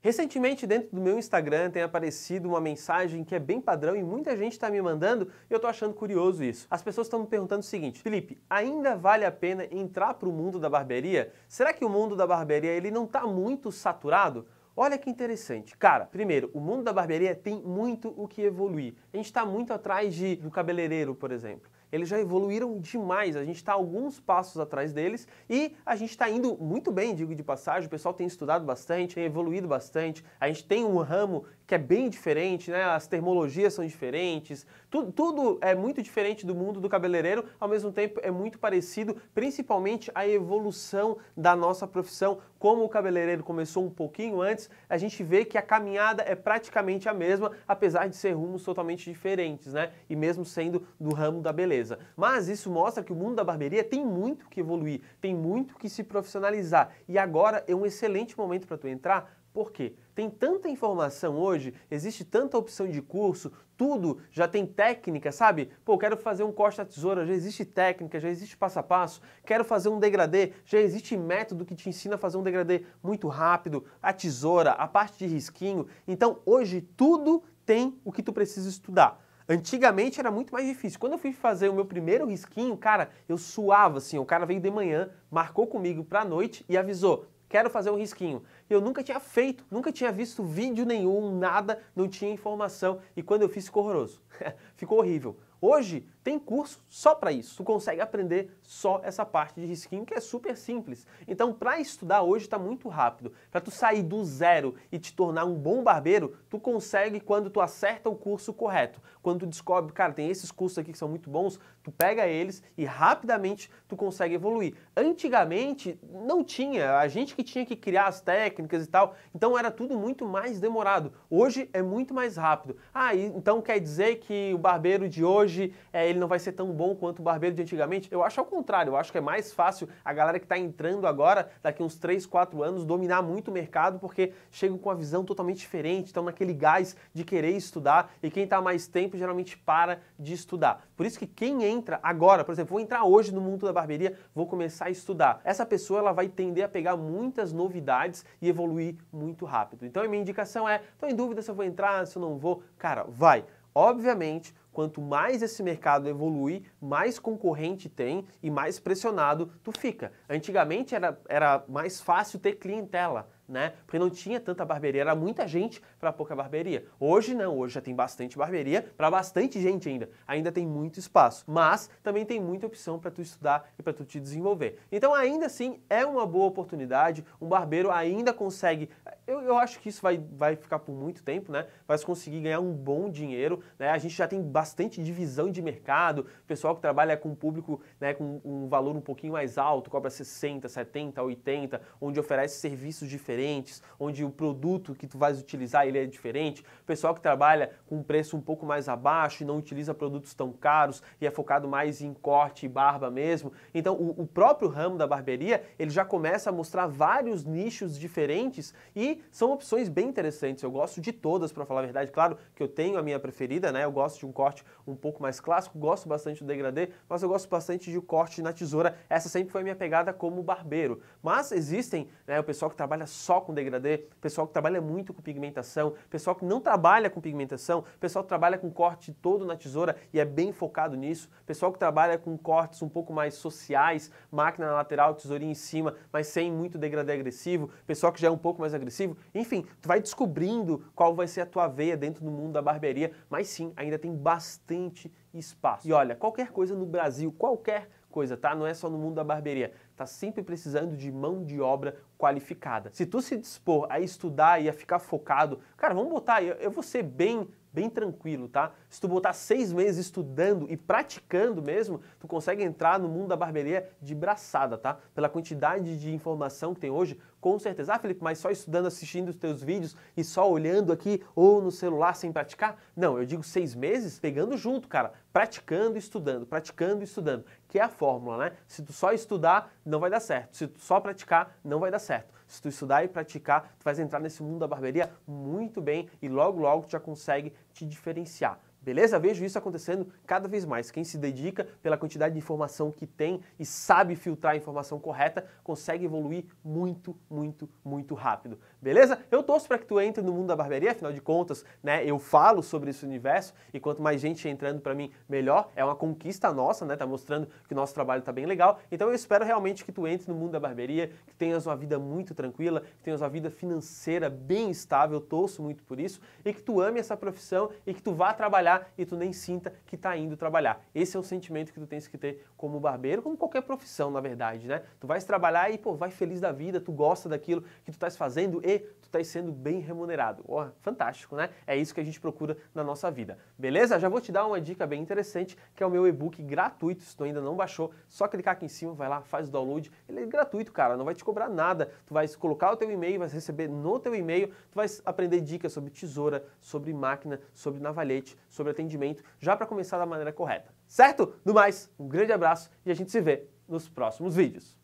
Recentemente, dentro do meu Instagram, tem aparecido uma mensagem que é bem padrão e muita gente está me mandando e eu estou achando curioso isso. As pessoas estão me perguntando o seguinte, Felipe, ainda vale a pena entrar para o mundo da barbearia? Será que o mundo da barbearia ele não está muito saturado? Olha que interessante. Cara, primeiro, o mundo da barbearia tem muito o que evoluir. A gente está muito atrás de, do cabeleireiro, por exemplo eles já evoluíram demais. A gente está alguns passos atrás deles e a gente está indo muito bem, digo de passagem. O pessoal tem estudado bastante, tem evoluído bastante. A gente tem um ramo que é bem diferente, né? As termologias são diferentes, tudo, tudo é muito diferente do mundo do cabeleireiro, ao mesmo tempo é muito parecido, principalmente a evolução da nossa profissão. Como o cabeleireiro começou um pouquinho antes, a gente vê que a caminhada é praticamente a mesma, apesar de ser rumos totalmente diferentes, né? E mesmo sendo do ramo da beleza. Mas isso mostra que o mundo da barbearia tem muito que evoluir, tem muito que se profissionalizar. E agora é um excelente momento para tu entrar por quê? Tem tanta informação hoje, existe tanta opção de curso, tudo já tem técnica, sabe? Pô, quero fazer um corte-tesoura, já existe técnica, já existe passo a passo. Quero fazer um degradê, já existe método que te ensina a fazer um degradê muito rápido, a tesoura, a parte de risquinho. Então, hoje tudo tem o que tu precisa estudar. Antigamente era muito mais difícil. Quando eu fui fazer o meu primeiro risquinho, cara, eu suava assim. O cara veio de manhã, marcou comigo pra noite e avisou: quero fazer um risquinho eu nunca tinha feito, nunca tinha visto vídeo nenhum, nada, não tinha informação. E quando eu fiz, ficou horroroso. ficou horrível. Hoje tem curso só para isso. Tu consegue aprender só essa parte de risquinho que é super simples. Então, para estudar hoje está muito rápido. Para tu sair do zero e te tornar um bom barbeiro, tu consegue quando tu acerta o curso correto. Quando tu descobre, cara, tem esses cursos aqui que são muito bons, tu pega eles e rapidamente tu consegue evoluir. Antigamente não tinha, a gente que tinha que criar as técnicas e tal, então era tudo muito mais demorado. Hoje é muito mais rápido. Ah, então quer dizer que o barbeiro de hoje hoje é, ele não vai ser tão bom quanto o barbeiro de antigamente? Eu acho ao contrário, eu acho que é mais fácil a galera que está entrando agora, daqui uns 3, 4 anos, dominar muito o mercado, porque chegam com uma visão totalmente diferente, estão naquele gás de querer estudar, e quem está mais tempo geralmente para de estudar. Por isso que quem entra agora, por exemplo, vou entrar hoje no mundo da barbearia, vou começar a estudar. Essa pessoa ela vai tender a pegar muitas novidades e evoluir muito rápido. Então a minha indicação é, estou em dúvida se eu vou entrar, se eu não vou. Cara, vai. Obviamente, quanto mais esse mercado evolui, mais concorrente tem e mais pressionado tu fica. Antigamente era, era mais fácil ter clientela, né? Porque não tinha tanta barbearia, era muita gente para pouca barbearia. Hoje não, hoje já tem bastante barbearia para bastante gente ainda. Ainda tem muito espaço, mas também tem muita opção para tu estudar e para tu te desenvolver. Então ainda assim é uma boa oportunidade. Um barbeiro ainda consegue eu, eu acho que isso vai, vai ficar por muito tempo, né? Vai conseguir ganhar um bom dinheiro, né? A gente já tem bastante divisão de mercado, pessoal que trabalha com público, né, com um valor um pouquinho mais alto, cobra 60, 70, 80, onde oferece serviços diferentes, onde o produto que tu vais utilizar, ele é diferente. Pessoal que trabalha com um preço um pouco mais abaixo e não utiliza produtos tão caros e é focado mais em corte e barba mesmo. Então, o, o próprio ramo da barbearia, ele já começa a mostrar vários nichos diferentes e são opções bem interessantes, eu gosto de todas, para falar a verdade. Claro que eu tenho a minha preferida, né? Eu gosto de um corte um pouco mais clássico, gosto bastante do degradê, mas eu gosto bastante de corte na tesoura. Essa sempre foi a minha pegada como barbeiro. Mas existem, né, o pessoal que trabalha só com degradê, pessoal que trabalha muito com pigmentação, pessoal que não trabalha com pigmentação, pessoal que trabalha com corte todo na tesoura e é bem focado nisso, pessoal que trabalha com cortes um pouco mais sociais, máquina na lateral, tesourinha em cima, mas sem muito degradê agressivo, pessoal que já é um pouco mais agressivo, enfim, tu vai descobrindo qual vai ser a tua veia dentro do mundo da barbearia, mas sim, ainda tem bastante espaço. E olha, qualquer coisa no Brasil, qualquer coisa, tá? Não é só no mundo da barbearia. Tá sempre precisando de mão de obra qualificada. Se tu se dispor a estudar e a ficar focado, cara, vamos botar, eu, eu vou ser bem bem tranquilo, tá? Se tu botar seis meses estudando e praticando mesmo, tu consegue entrar no mundo da barbearia de braçada, tá? Pela quantidade de informação que tem hoje, com certeza. Ah, Felipe, mas só estudando, assistindo os teus vídeos e só olhando aqui ou no celular sem praticar? Não, eu digo seis meses pegando junto, cara. Praticando e estudando, praticando e estudando. Que é a fórmula, né? Se tu só estudar, não vai dar certo. Se tu só praticar, não vai dar certo. Se tu estudar e praticar, tu vais entrar nesse mundo da barbearia muito bem e logo, logo tu já consegue te diferenciar. Beleza? Vejo isso acontecendo cada vez mais. Quem se dedica pela quantidade de informação que tem e sabe filtrar a informação correta, consegue evoluir muito, muito, muito rápido. Beleza? Eu torço para que tu entre no mundo da barbearia, afinal de contas, né? Eu falo sobre esse universo e quanto mais gente entrando para mim, melhor. É uma conquista nossa, né? Tá mostrando que o nosso trabalho tá bem legal. Então eu espero realmente que tu entre no mundo da barbearia, que tenhas uma vida muito tranquila, que tenhas uma vida financeira bem estável, torço muito por isso, e que tu ame essa profissão e que tu vá trabalhar e tu nem sinta que tá indo trabalhar. Esse é o sentimento que tu tens que ter como barbeiro, como qualquer profissão, na verdade, né? Tu vais trabalhar e, pô, vai feliz da vida, tu gosta daquilo que tu estás fazendo e tu estás sendo bem remunerado. Oh, fantástico, né? É isso que a gente procura na nossa vida. Beleza? Já vou te dar uma dica bem interessante, que é o meu e-book gratuito, se tu ainda não baixou, só clicar aqui em cima, vai lá, faz o download. Ele é gratuito, cara, não vai te cobrar nada. Tu vais colocar o teu e-mail, vais receber no teu e-mail, tu vais aprender dicas sobre tesoura, sobre máquina, sobre navalhete, sobre sobre atendimento, já para começar da maneira correta. Certo? No mais, um grande abraço e a gente se vê nos próximos vídeos.